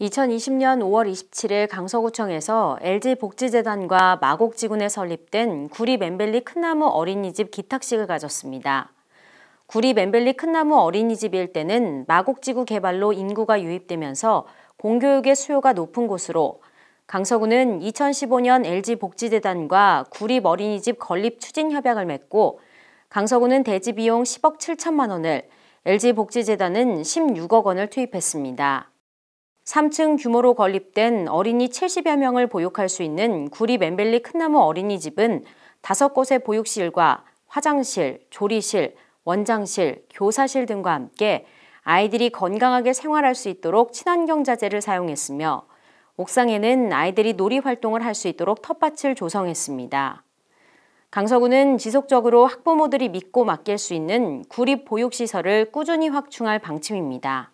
2020년 5월 27일 강서구청에서 LG복지재단과 마곡지군에 설립된 구리 엠벨리 큰나무 어린이집 기탁식을 가졌습니다. 구리 엠벨리 큰나무 어린이집일 때는 마곡지구 개발로 인구가 유입되면서 공교육의 수요가 높은 곳으로 강서구는 2015년 LG복지재단과 구리 어린이집 건립 추진 협약을 맺고 강서구는 대지 비용 10억 7천만 원을 LG복지재단은 16억 원을 투입했습니다. 3층 규모로 건립된 어린이 70여 명을 보육할 수 있는 구리 멤벨리 큰나무 어린이집은 다섯 곳의 보육실과 화장실, 조리실, 원장실, 교사실 등과 함께 아이들이 건강하게 생활할 수 있도록 친환경 자재를 사용했으며 옥상에는 아이들이 놀이 활동을 할 수 있도록 텃밭을 조성했습니다. 강서구는 지속적으로 학부모들이 믿고 맡길 수 있는 구립 보육시설을 꾸준히 확충할 방침입니다.